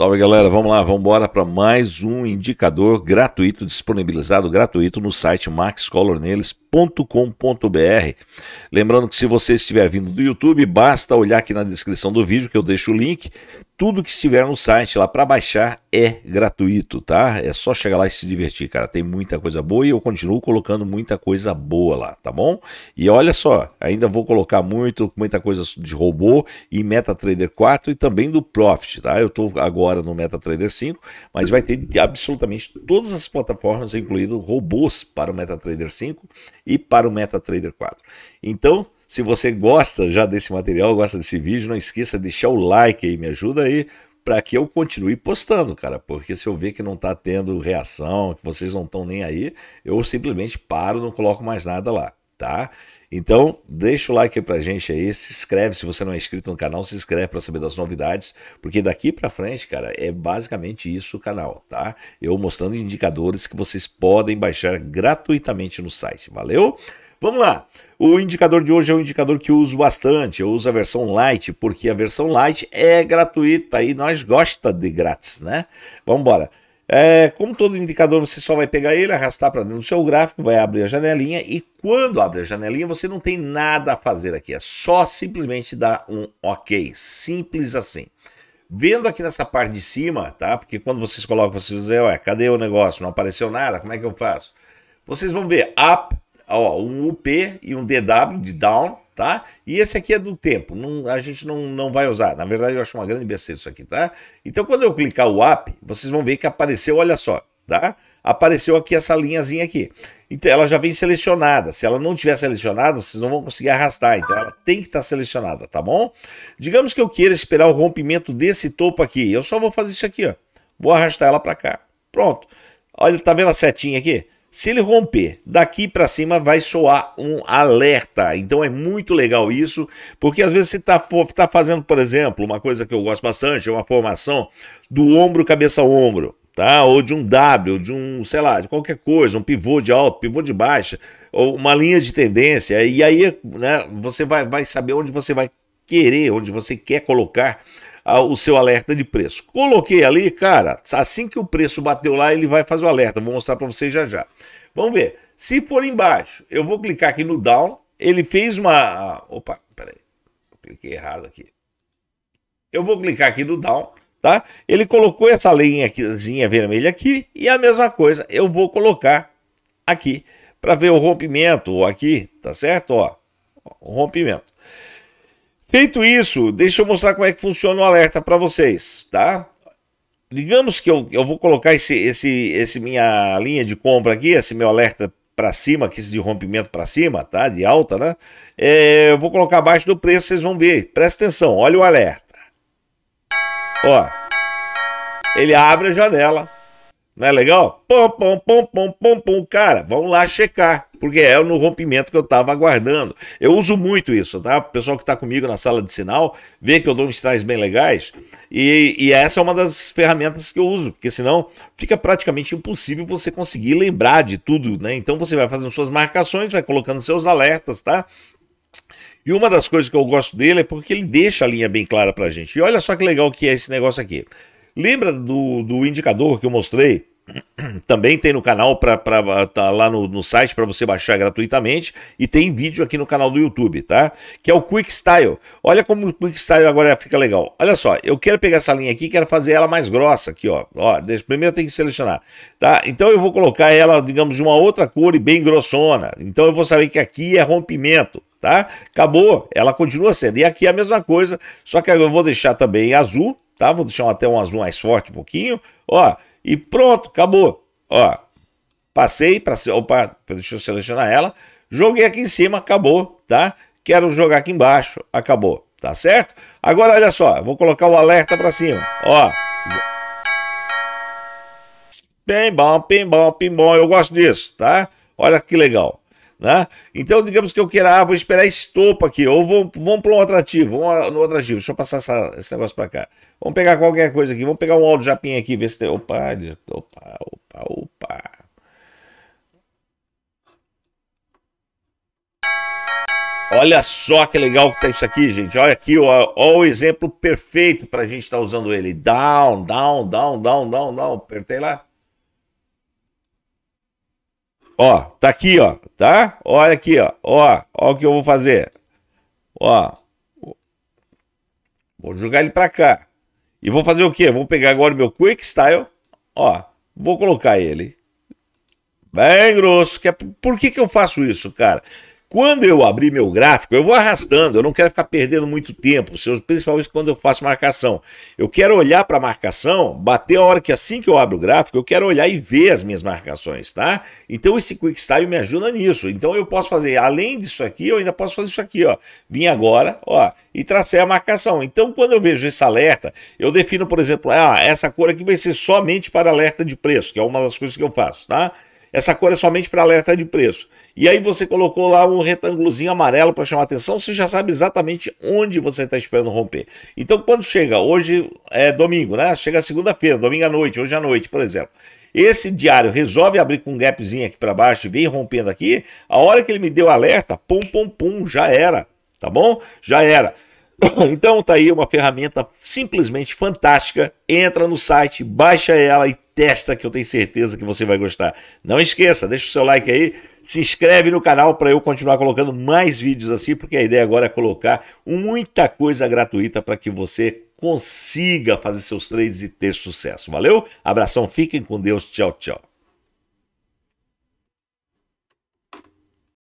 Salve galera, vamos lá, vamos embora para mais um indicador gratuito, disponibilizado gratuito no site maxcolorneles.com.br. Lembrando que se você estiver vindo do YouTube, basta olhar aqui na descrição do vídeo que eu deixo o link tudo que estiver no site lá para baixar é gratuito, tá? É só chegar lá e se divertir, cara. Tem muita coisa boa e eu continuo colocando muita coisa boa lá, tá bom? E olha só, ainda vou colocar muito, muita coisa de robô e MetaTrader 4 e também do Profit, tá? Eu tô agora no MetaTrader 5, mas vai ter absolutamente todas as plataformas, incluindo robôs para o MetaTrader 5 e para o MetaTrader 4. Então, se você gosta já desse material, gosta desse vídeo, não esqueça de deixar o like aí, me ajuda aí para que eu continue postando, cara, porque se eu ver que não tá tendo reação, que vocês não estão nem aí, eu simplesmente paro, não coloco mais nada lá, tá? Então, deixa o like aí pra gente aí, se inscreve, se você não é inscrito no canal, se inscreve para saber das novidades, porque daqui para frente, cara, é basicamente isso o canal, tá? Eu mostrando indicadores que vocês podem baixar gratuitamente no site. Valeu? Vamos lá. O indicador de hoje é um indicador que eu uso bastante. Eu uso a versão light, porque a versão light é gratuita e nós gosta de grátis, né? Vamos embora. É, como todo indicador, você só vai pegar ele, arrastar para dentro do seu gráfico, vai abrir a janelinha e quando abre a janelinha, você não tem nada a fazer aqui. É só simplesmente dar um OK. Simples assim. Vendo aqui nessa parte de cima, tá? Porque quando vocês colocam, vocês dizem, ué, cadê o negócio? Não apareceu nada, como é que eu faço? Vocês vão ver up ó, um UP e um DW de down, tá? E esse aqui é do tempo, não, a gente não, não vai usar. Na verdade, eu acho uma grande besteira isso aqui, tá? Então, quando eu clicar o up, vocês vão ver que apareceu, olha só, tá? Apareceu aqui essa linhazinha aqui. Então, ela já vem selecionada. Se ela não tiver selecionada, vocês não vão conseguir arrastar. Então, ela tem que estar tá selecionada, tá bom? Digamos que eu queira esperar o rompimento desse topo aqui. Eu só vou fazer isso aqui, ó. Vou arrastar ela para cá. Pronto. Olha, tá vendo a setinha aqui? Se ele romper, daqui para cima vai soar um alerta. Então é muito legal isso, porque às vezes você está tá fazendo, por exemplo, uma coisa que eu gosto bastante, é uma formação do ombro cabeça ombro, tá? Ou de um W, de um, sei lá, de qualquer coisa, um pivô de alto, pivô de baixa, ou uma linha de tendência. E aí, né, você vai, vai saber onde você vai querer, onde você quer colocar o seu alerta de preço. Coloquei ali, cara, assim que o preço bateu lá, ele vai fazer o alerta. Vou mostrar para vocês já já. Vamos ver. Se for embaixo, eu vou clicar aqui no down. Ele fez uma... Opa, peraí. Cliquei errado aqui. Eu vou clicar aqui no down, tá? Ele colocou essa linha, aqui, vermelha aqui. E a mesma coisa, eu vou colocar aqui para ver o rompimento aqui, tá certo? Ó, o rompimento. Feito isso, deixa eu mostrar como é que funciona o alerta para vocês, tá? Digamos que eu, eu vou colocar esse, esse, esse minha linha de compra aqui, esse meu alerta para cima, que esse de rompimento para cima, tá? De alta, né? É, eu vou colocar abaixo do preço, vocês vão ver. Presta atenção, olha o alerta. Ó, ele abre a janela não é legal? Pom, pom, pom, pom, pom, pom. Cara, vamos lá checar, porque é no rompimento que eu estava aguardando. Eu uso muito isso, tá? O pessoal que está comigo na sala de sinal vê que eu dou uns sinais bem legais. E, e, essa é uma das ferramentas que eu uso, porque senão fica praticamente impossível você conseguir lembrar de tudo, né? Então você vai fazendo suas marcações, vai colocando seus alertas, tá? E uma das coisas que eu gosto dele é porque ele deixa a linha bem clara pra gente. E olha só que legal que é esse negócio aqui. Lembra do, do indicador que eu mostrei também tem no canal, pra, tá lá no, no site para você baixar gratuitamente. E tem vídeo aqui no canal do YouTube, tá? Que é o Quick Style. Olha como o Quick Style agora fica legal. Olha só, eu quero pegar essa linha aqui quero fazer ela mais grossa aqui, ó. ó primeiro tem que selecionar, tá? Então eu vou colocar ela, digamos, de uma outra cor e bem grossona. Então eu vou saber que aqui é rompimento tá? Acabou, ela continua sendo. E aqui é a mesma coisa, só que eu vou deixar também azul, tá? Vou deixar até um azul mais forte um pouquinho. Ó, e pronto, acabou. Ó, passei para deixa eu selecionar ela, joguei aqui em cima, acabou, tá? Quero jogar aqui embaixo, acabou, tá certo? Agora olha só, vou colocar o alerta para cima, ó. bom, bem bom, eu gosto disso, tá? Olha que legal. Né? Então, digamos que eu queira, ah, vou esperar estopa aqui, ou vamos, vamos para um atrativo, vamos no atrativo, deixa eu passar essa, esse negócio para cá. Vamos pegar qualquer coisa aqui, vamos pegar um áudio japim aqui, ver se tem. Opa, opa, opa, opa. Olha só que legal que tá isso aqui, gente. Olha aqui, ó, ó o exemplo perfeito para a gente estar tá usando ele. Down, down, down, down, down, down. Apertei lá. Ó, tá aqui, ó, tá? Olha aqui, ó, ó, ó o que eu vou fazer. Ó, vou jogar ele pra cá. E vou fazer o quê? Vou pegar agora o meu Quick Style, ó, vou colocar ele bem grosso. Que é, por que, que eu faço isso, cara? Quando eu abrir meu gráfico, eu vou arrastando, eu não quero ficar perdendo muito tempo, principalmente quando eu faço marcação. Eu quero olhar para a marcação, bater a hora que assim que eu abro o gráfico, eu quero olhar e ver as minhas marcações, tá? Então esse Quick Style me ajuda nisso. Então eu posso fazer, além disso aqui, eu ainda posso fazer isso aqui, ó. Vim agora, ó, e tracei a marcação. Então quando eu vejo esse alerta, eu defino, por exemplo, ah, essa cor aqui vai ser somente para alerta de preço, que é uma das coisas que eu faço, tá? Essa cor é somente para alerta de preço. E aí você colocou lá um retângulozinho amarelo para chamar atenção, você já sabe exatamente onde você está esperando romper. Então quando chega, hoje é domingo, né? Chega segunda-feira, domingo à noite, hoje à noite, por exemplo. Esse diário resolve abrir com um gapzinho aqui para baixo e vem rompendo aqui. A hora que ele me deu alerta, pum, pum, pum, já era. Tá bom? Já era. Então tá aí uma ferramenta simplesmente fantástica. Entra no site, baixa ela e testa que eu tenho certeza que você vai gostar. Não esqueça, deixa o seu like aí, se inscreve no canal para eu continuar colocando mais vídeos assim, porque a ideia agora é colocar muita coisa gratuita para que você consiga fazer seus trades e ter sucesso. Valeu? Abração, fiquem com Deus. Tchau, tchau.